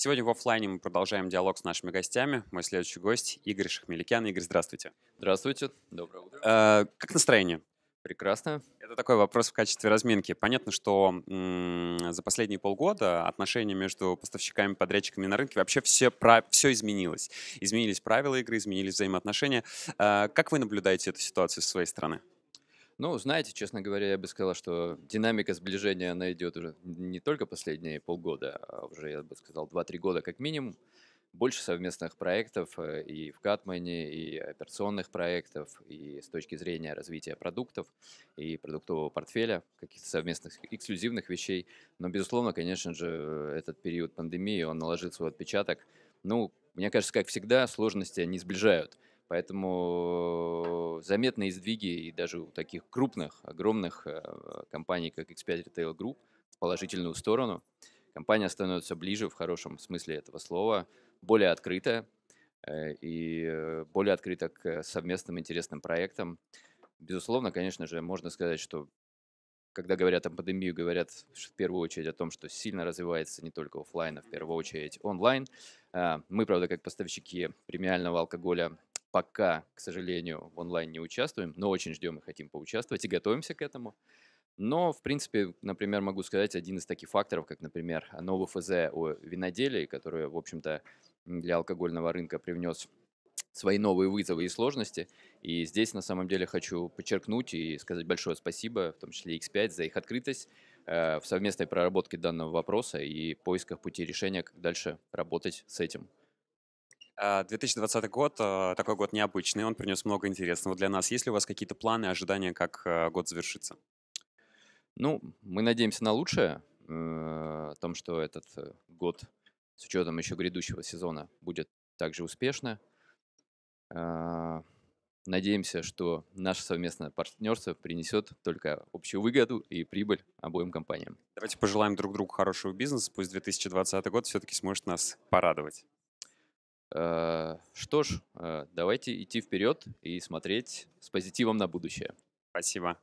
Сегодня в офлайне мы продолжаем диалог с нашими гостями. Мой следующий гость — Игорь Шахмеликян. Игорь, здравствуйте. Здравствуйте. Доброе утро. Э, как настроение? Прекрасно. Это такой вопрос в качестве разминки. Понятно, что м- за последние полгода отношения между поставщиками и подрядчиками на рынке вообще все, про- все изменилось. Изменились правила игры, изменились взаимоотношения. Э, как вы наблюдаете эту ситуацию со своей стороны? Ну, знаете, честно говоря, я бы сказал, что динамика сближения, она идет уже не только последние полгода, а уже, я бы сказал, 2-3 года как минимум. Больше совместных проектов э, и в Катмане, и операционных проектов, и с точки зрения развития продуктов и продуктового портфеля, каких-то совместных эксклюзивных вещей. Но, безусловно, конечно же, этот период пандемии, он наложил свой отпечаток. Ну, мне кажется, как всегда, сложности не сближают – Поэтому э, заметные сдвиги и даже у таких крупных, огромных э, компаний, как X5 Retail Group, в положительную сторону. Компания становится ближе в хорошем смысле этого слова, более открытая э, и более открыта к совместным интересным проектам. Безусловно, конечно же, можно сказать, что когда говорят о пандемии, говорят в первую очередь о том, что сильно развивается не только офлайн, а в первую очередь онлайн. А, мы, правда, как поставщики премиального алкоголя Пока, к сожалению, в онлайн не участвуем, но очень ждем и хотим поучаствовать и готовимся к этому. Но, в принципе, например, могу сказать один из таких факторов, как, например, новый ФЗ о виноделии, который, в общем-то, для алкогольного рынка привнес свои новые вызовы и сложности. И здесь, на самом деле, хочу подчеркнуть и сказать большое спасибо, в том числе X5, за их открытость э, в совместной проработке данного вопроса и поисках пути решения, как дальше работать с этим. 2020 а, год а, такой год необычный, он принес много интересного для нас. Есть ли у вас какие-то планы, ожидания, как а, год завершится? Ну, мы надеемся на лучшее, э, о том, что этот э, год с учетом еще грядущего сезона будет также успешно. Надеемся, что наше совместное партнерство принесет только общую выгоду и прибыль обоим компаниям. Давайте пожелаем друг другу хорошего бизнеса. Пусть 2020 год все-таки сможет нас порадовать. Э, что ж, э, давайте идти вперед и смотреть с позитивом на будущее. Спасибо.